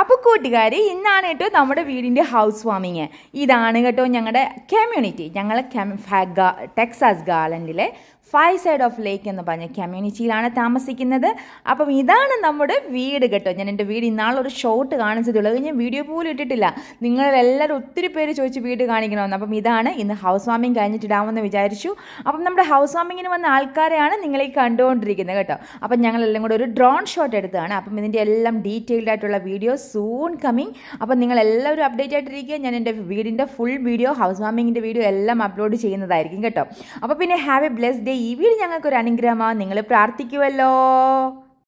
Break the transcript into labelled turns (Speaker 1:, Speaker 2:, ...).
Speaker 1: അപ്പോൾ കൂട്ടുകാർ ഇന്നാണ് കേട്ടോ നമ്മുടെ വീടിന്റെ ഹൗസ് വാമിങ് ഇതാണ് കേട്ടോ ഞങ്ങളുടെ കമ്മ്യൂണിറ്റി ഞങ്ങളെ ടെക്സാസ് ഗാർലൻഡിലെ ഫൈവ് സൈഡ് ഓഫ് ലേക്ക് എന്ന് പറഞ്ഞ കമ്മ്യൂണിറ്റിയിലാണ് താമസിക്കുന്നത് അപ്പം ഇതാണ് നമ്മുടെ വീട് കേട്ടോ ഞാൻ എൻ്റെ വീട് ഇന്നാളൊരു ഷോട്ട് കാണിച്ചതുള്ളത് ഞാൻ വീഡിയോ പോലും ഇട്ടിട്ടില്ല നിങ്ങളെല്ലാവരും ഒത്തിരി പേര് ചോദിച്ച് വീട് കാണിക്കണമെന്ന് അപ്പം ഇതാണ് ഇന്ന് ഹൗസ് വാമിങ് കഴിഞ്ഞിട്ടിടാമെന്ന് വിചാരിച്ചു അപ്പം നമ്മുടെ ഹൗസ് വാമിങ്ങിന് വന്ന ആൾക്കാരെയാണ് ഈ കണ്ടുകൊണ്ടിരിക്കുന്നത് കേട്ടോ അപ്പം ഞങ്ങളെല്ലാം കൂടെ ഒരു ഡ്രോൺ ഷോട്ട് എടുത്തതാണ് അപ്പം ഇതിൻ്റെ എല്ലാം ഡീറ്റെയിൽഡ് ആയിട്ടുള്ള വീഡിയോസ് സൂൺ കമ്മിങ് അപ്പം നിങ്ങൾ എല്ലാവരും അപ്ഡേറ്റ് ആയിട്ടിരിക്കുക ഞാൻ എൻ്റെ വീടിൻ്റെ ഫുൾ വീഡിയോ ഹൗസ് വാമിങ്ങിൻ്റെ വീഡിയോ എല്ലാം അപ്ലോഡ് ചെയ്യുന്നതായിരിക്കും കേട്ടോ അപ്പോൾ പിന്നെ ഹാവ് എ ബ്ലെസ് ഡേ ഈ വീട് ഞങ്ങൾക്കൊരു അനുഗ്രഹമാണ് നിങ്ങൾ പ്രാർത്ഥിക്കുമല്ലോ